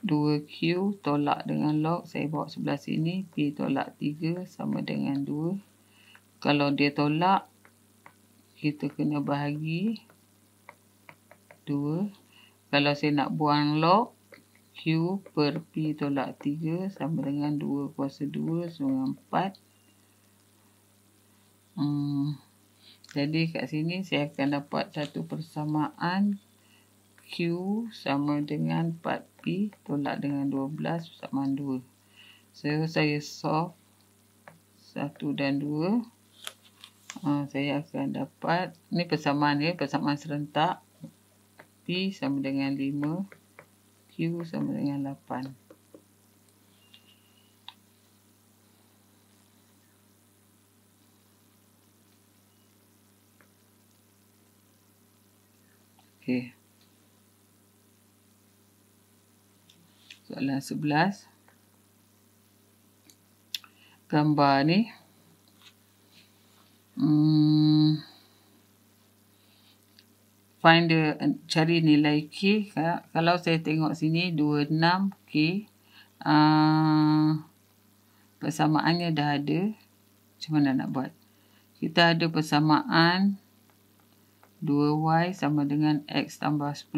2Q tolak dengan log saya bawa sebelah sini P tolak 3 sama dengan 2 kalau dia tolak kita kena bahagi 2 kalau saya nak buang log Q per P tolak 3 sama dengan 2 kuasa 2 sungai 4 Hmm. Jadi kat sini saya akan dapat satu persamaan Q sama dengan 4P tolak dengan 12 sama 2. So saya solve 1 dan 2. Uh, ha, saya akan dapat ni persamaan ya, persamaan serentak P sama dengan 5 Q sama dengan 8. Okey. Soalan 11. Gambar ni. Hmm. Find the, cari nilai K. Kalau saya tengok sini 26K. Uh, ah, persamaannya dah ada. Macam mana nak buat? Kita ada persamaan. Persamaan. 2y sama dengan x tambah 10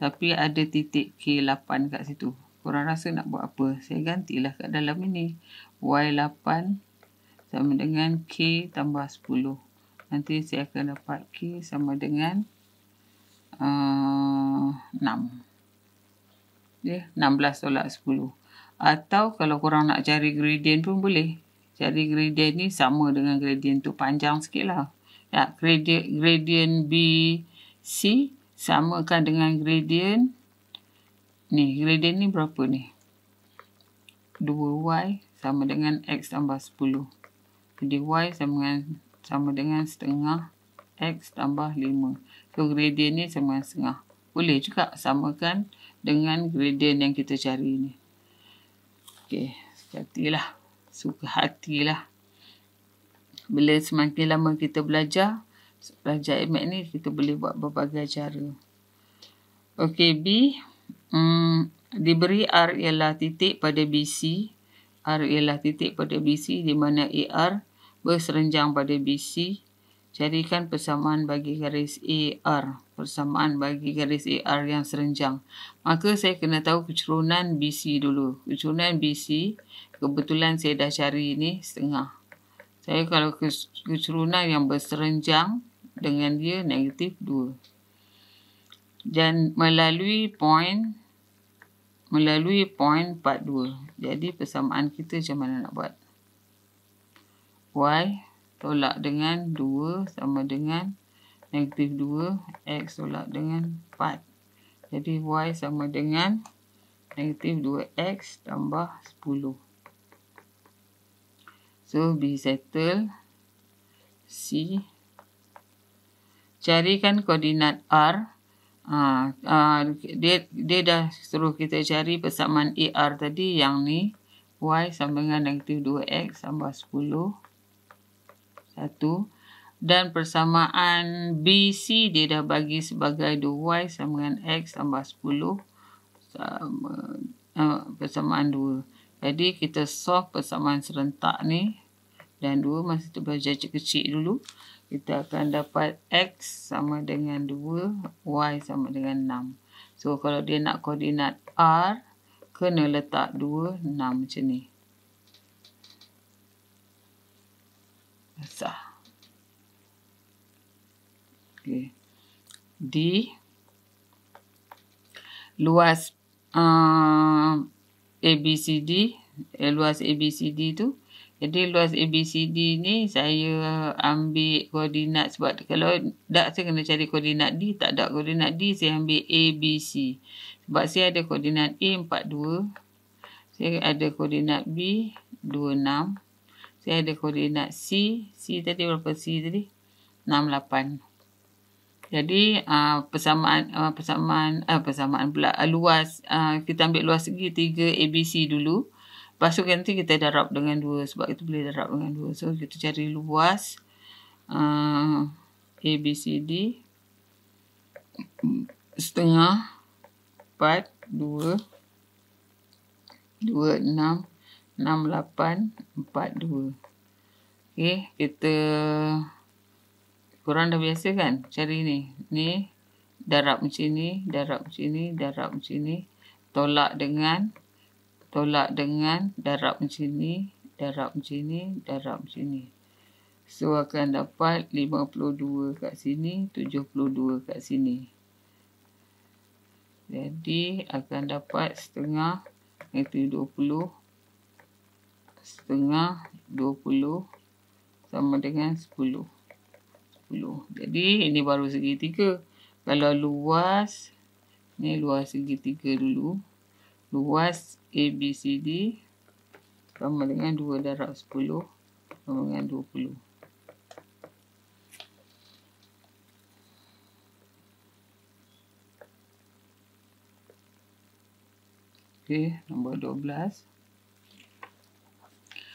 tapi ada titik k8 kat situ. Korang rasa nak buat apa? Saya gantilah kat dalam ini. y8 sama dengan k tambah 10. Nanti saya akan dapat k sama dengan uh, 6. Ya, yeah, 16 tolak 10. Atau kalau korang nak cari gradient pun boleh. Cari gradient ni sama dengan gradient tu panjang sikit lah ya, gradient, gradient B C sama kan dengan gradient ni gradient ni berapa ni 2y sama dengan x tambah 10 jadi y sama dengan sama dengan setengah x tambah 5 so gradient ni sama dengan setengah boleh juga samakan dengan gradient yang kita cari ni ok, sekatilah suka hatilah bila semakin lama kita belajar, belajar imat ni kita boleh buat berbagai cara. Okey, B. Hmm, diberi R ialah titik pada BC. R ialah titik pada BC di mana AR berserenjang pada BC. Carikan persamaan bagi garis AR. Persamaan bagi garis AR yang serenjang. Maka saya kena tahu kecerunan BC dulu. Kecerunan BC, kebetulan saya dah cari ini setengah. Saya kalau keturunan yang berserenjang dengan dia negatif 2. Dan melalui point melalui point 42. Jadi persamaan kita macam mana nak buat? Y tolak dengan 2 sama dengan negatif 2. X tolak dengan 4. Jadi Y sama dengan negatif 2X tambah 10. So B settle C carikan koordinat R Ha, dia, dia dah suruh kita cari persamaan AR tadi yang ni Y sama dengan negatif 2X tambah 10 1 Dan persamaan BC dia dah bagi sebagai 2Y sama dengan X tambah 10 sama, uh, Persamaan 2 jadi kita solve persamaan serentak ni dan dua masih tu berjajak kecil dulu. Kita akan dapat X sama dengan 2, Y sama dengan 6. So kalau dia nak koordinat R, kena letak 2, 6 macam ni. Besar. Okay. D. Luas. Uh, ABCD eh, luas ABCD tu jadi luas ABCD ni saya ambil koordinat sebab kalau tak saya kena cari koordinat D tak ada koordinat D saya ambil ABC sebab saya ada koordinat A 42 saya ada koordinat B 26 saya ada koordinat C C tadi berapa C tadi 68 jadi uh, persamaan uh, persamaan uh, persamaan pula uh, luas uh, kita ambil luas segi 3 ABC dulu. Lepas tu nanti kita darab dengan 2 sebab itu boleh darab dengan 2. So kita cari luas uh, ABCD setengah 4 2 2 6 6 8 4 2. Okey, kita Korang dah biasa kan cari ni. Ni darab macam ni, darab macam ni, darab macam ni. Tolak dengan, tolak dengan darab macam ni, darab macam ni, darab macam ni. So akan dapat 52 kat sini, 72 kat sini. Jadi akan dapat setengah, iaitu 20. Setengah 20 sama dengan 10. 10. Jadi ini baru segitiga. Kalau luas ni luas segitiga dulu. Luas ABCD sama dengan 2 darab 10 sama dengan 20. Okey, nombor 12.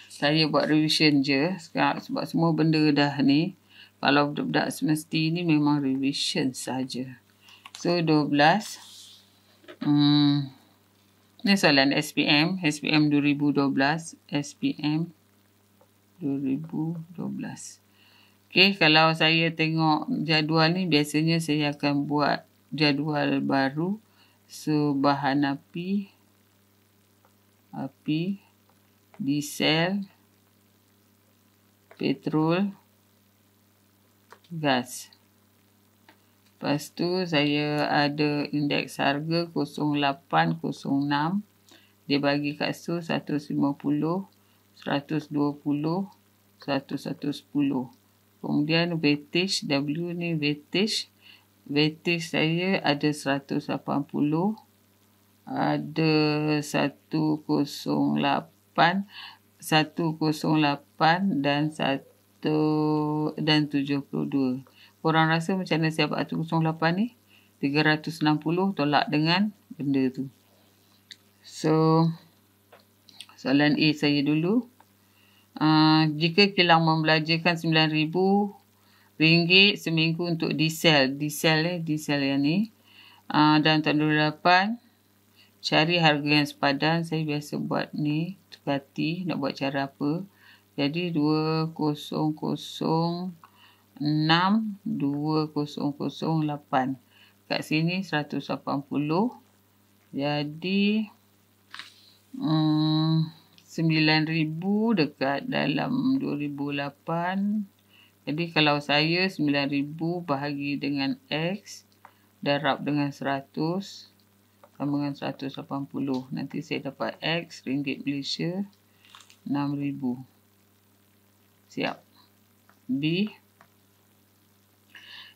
Saya buat revision je sebab semua benda dah ni kalau budak-budak semesti ni memang revision saja. So 12 hmm ni soalan SPM SPM 2012 SPM 2012. Okay, kalau saya tengok jadual ni biasanya saya akan buat jadual baru sebahan so, api api diesel petrol gas. Lepas tu saya ada indeks harga 0806. Dia bagi kat situ 150, 120, 110. Kemudian weightage W ni weightage. Weightage saya ada 180. Ada 108. 108 dan 100 dan 72. Korang rasa macam mana siapa atur 08 ni? 360 tolak dengan benda tu. So, soalan A saya dulu. Uh, jika kilang membelanjakan RM9,000 seminggu untuk diesel. Diesel eh, diesel yang ni. Uh, ah, dan tahun 2008, cari harga yang sepadan. Saya biasa buat ni, Ducati, nak buat cara apa. Jadi 2006 2008 kat sini 180 jadi mm 9000 dekat dalam 2008 jadi kalau saya 9000 bahagi dengan x darab dengan 100 sama dengan 180 nanti saya dapat x ringgit Malaysia 6000 siap B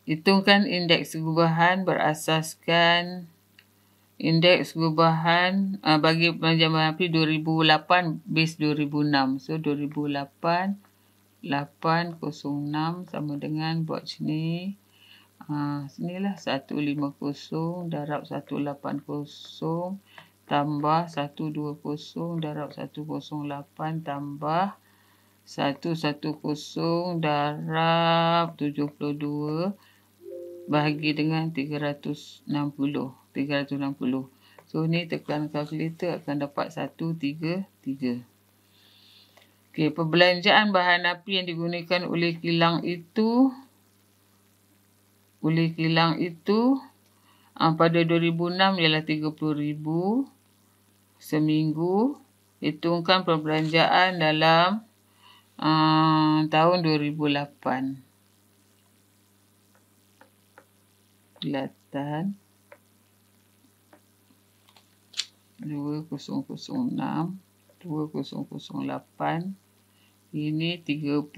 hitungkan indeks gubahan berasaskan indeks gubahan uh, ah, bagi penjaman api 2008 base 2006 so 2008 806 sama dengan buat sini uh, sini 150 darab 180 tambah 120 darab 108 tambah satu satu kosong darab tujuh puluh dua bahagi dengan tiga tiga ratus ratus enam puluh enam puluh So ni tekan kalkulator akan dapat satu tiga tiga Okey, perbelanjaan bahan api yang digunakan oleh kilang itu oleh kilang itu um, pada 2006 ialah ribu seminggu. Hitungkan perbelanjaan dalam uh, tahun 2008. Bulatan. 2006 2008 ini 30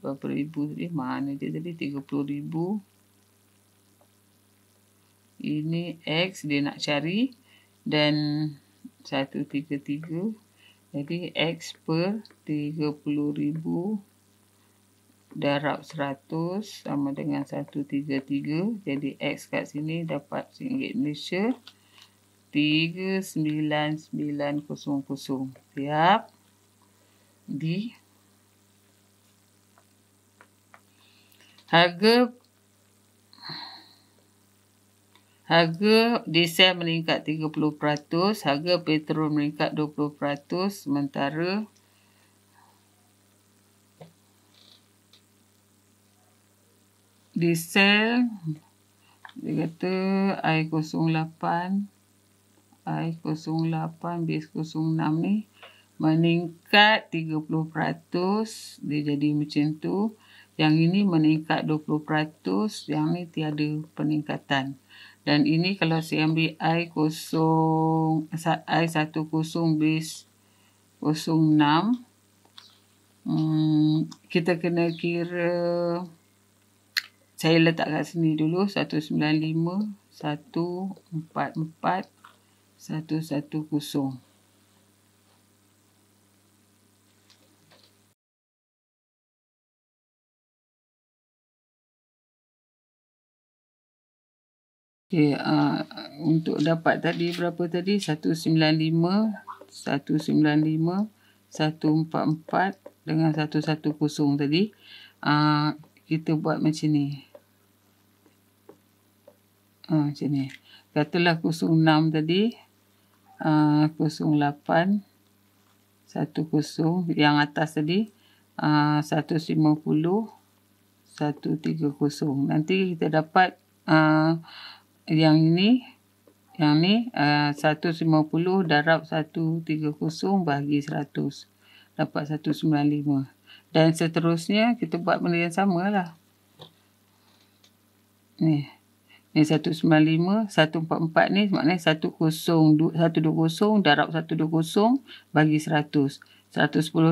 berapa ribu tadi mana dia tadi 30 ribu ini X dia nak cari dan 133 jadi X per 30,000 darab 100 sama dengan 133. Jadi X kat sini dapat RM1 Malaysia. 39900. Siap. Di. Harga Harga diesel meningkat 30%, harga petrol meningkat 20% sementara diesel dia kata I08 I08 base 06 ni meningkat 30% dia jadi macam tu yang ini meningkat 20% yang ni tiada peningkatan dan ini kalau CMB I kosong, I satu kosong base kosong enam. Hmm, kita kena kira, saya letak kat sini dulu, satu satu sembilan lima empat empat satu satu kosong Okay, uh, ah, untuk dapat tadi berapa tadi? 195, 195, 144 dengan 110 tadi. Uh, kita buat macam ni. Uh, macam ni. Katalah 06 tadi. Uh, 08, 10 yang atas tadi. Uh, 150, 130. Nanti kita dapat... Uh, yang ini yang ni eh, uh, 150 darab 130 bagi 100 dapat 195 dan seterusnya kita buat benda yang samalah ni ni 195 144 ni maknanya 10 120 darab 120 bagi 100 110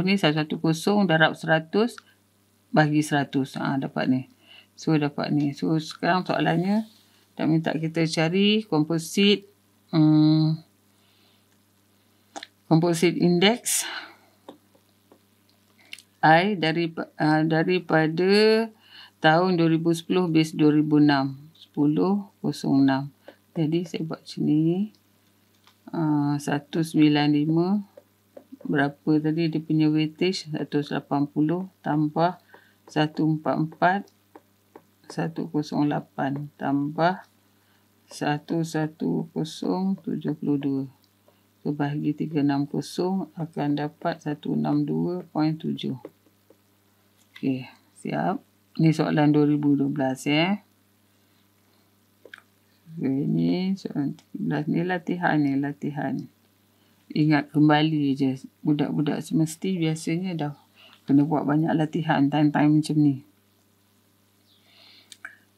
ni 110 darab 100 bagi 100 ah ha, dapat ni so dapat ni so sekarang soalannya dan minta kita cari komposit hmm, komposit um, index I dari uh, daripada tahun 2010 base 2006 1006 jadi saya buat sini uh, 195 berapa tadi dia punya weightage 180 tambah 144 1108 tambah 11072 kebahagi 360 akan dapat 162.7 Okey, siap Ini soalan 2012 ya okay, ni soalan 2012 ya? ni latihan ni latihan ingat kembali je budak-budak semesti biasanya dah kena buat banyak latihan time-time macam ni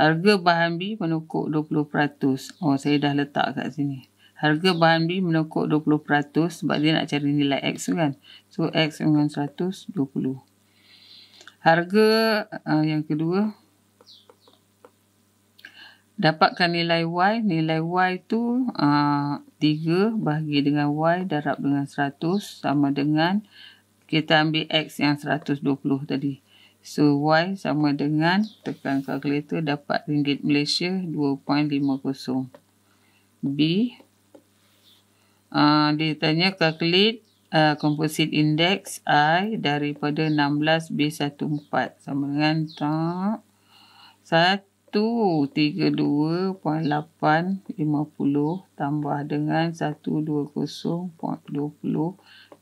Harga bahan B menukuk 20%. Oh, saya dah letak kat sini. Harga bahan B menukuk 20% sebab dia nak cari nilai X tu kan. So, X dengan 120. Harga uh, yang kedua. Dapatkan nilai Y. Nilai Y tu uh, 3 bahagi dengan Y darab dengan 100 sama dengan kita ambil X yang 120 tadi. So Y sama dengan tekan kalkulator dapat ringgit Malaysia 2.50. B. Uh, dia tanya calculate uh, composite index I daripada 16 B14 sama dengan tak 132.850 tambah dengan 120.20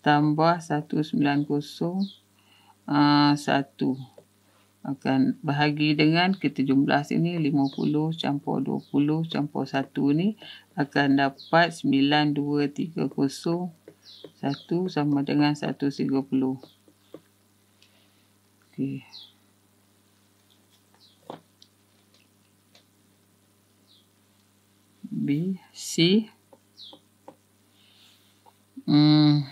tambah 190 Ah, satu akan bahagi dengan kita jumlah sini 50 campur 20 campur satu ni akan dapat 9230 satu sama dengan satu 130 puluh. B, C hmm,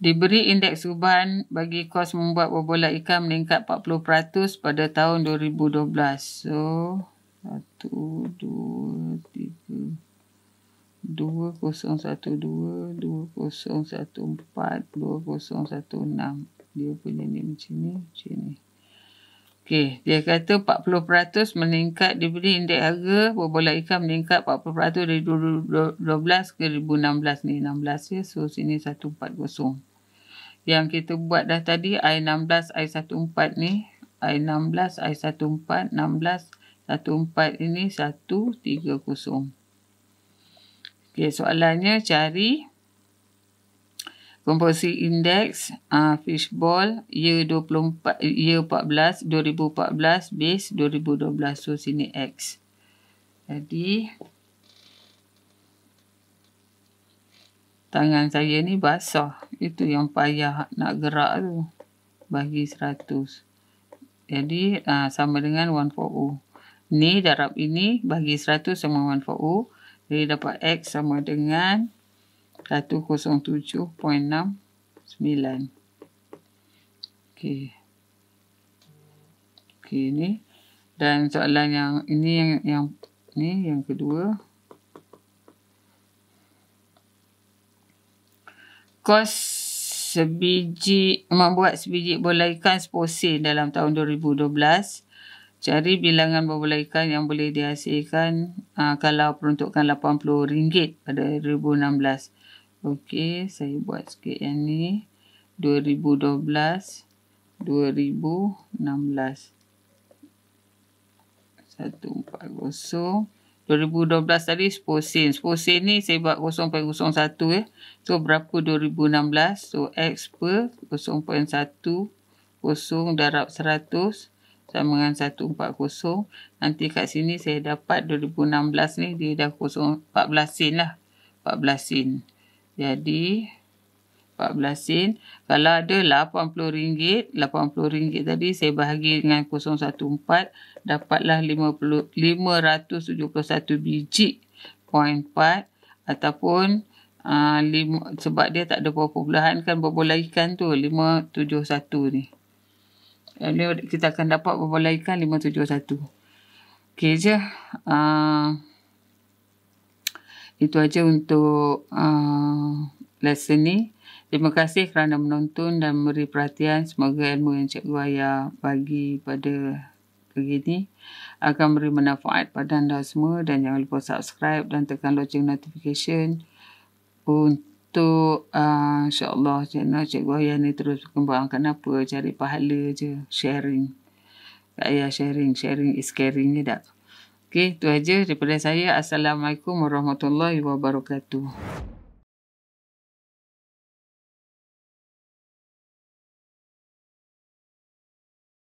diberi indeks subhan bagi kos membuat bola ikan meningkat 40% pada tahun 2012. So, 1, Dia punya ni macam ni, macam ni. Okey, dia kata 40% meningkat diberi indeks harga bola ikan meningkat 40% dari 2012 ke 2016 ni 16 ya. So sini 1400 yang kita buat dah tadi I16, I14 ni I16, I14, 16, 14 ini 130 ok soalannya cari komposisi indeks uh, fishball year, 24, year 14 2014 base 2012 so sini X jadi tangan saya ni basah. Itu yang payah nak gerak tu. Bagi 100. Jadi uh, sama dengan 140. Ni darab ini bagi 100 sama 140. Jadi dapat X sama dengan 107.69. Okay, okay ni. Dan soalan yang ini yang yang ni yang kedua. kos sebiji membuat sebiji bola ikan sposil dalam tahun 2012. Cari bilangan bola ikan yang boleh dihasilkan uh, kalau peruntukkan RM80 pada 2016. Okey, saya buat sikit yang ni. 2012, 2016. 140. 2012 tadi 10 sen. 10 sen ni saya buat 0.01 ya. Eh. So berapa 2016? So X per 0.1 kosong darab 100 sama dengan 140. Nanti kat sini saya dapat 2016 ni dia dah 0.14 sin lah. 14 sin. Jadi 14 sen. Kalau ada RM80, RM80 tadi saya bahagi dengan 014 dapatlah 50, 571 biji 0.4 ataupun uh, lima, sebab dia tak ada perpuluhan kan berbola ikan tu 571 ni. Ini eh, kita akan dapat berbola ikan 571. Okey je. Uh, itu aja untuk uh, lesson ni. Terima kasih kerana menonton dan memberi perhatian. Semoga ilmu yang Cikgu Ayah bagi pada pagi ini akan memberi manfaat pada anda semua. Dan jangan lupa subscribe dan tekan lonceng notification untuk uh, insyaAllah channel Cikgu Ayah ni terus berkembang. Kenapa? Cari pahala je. Sharing. Ayah sharing. Sharing is caring ni tak? Okey, itu aja daripada saya. Assalamualaikum warahmatullahi wabarakatuh.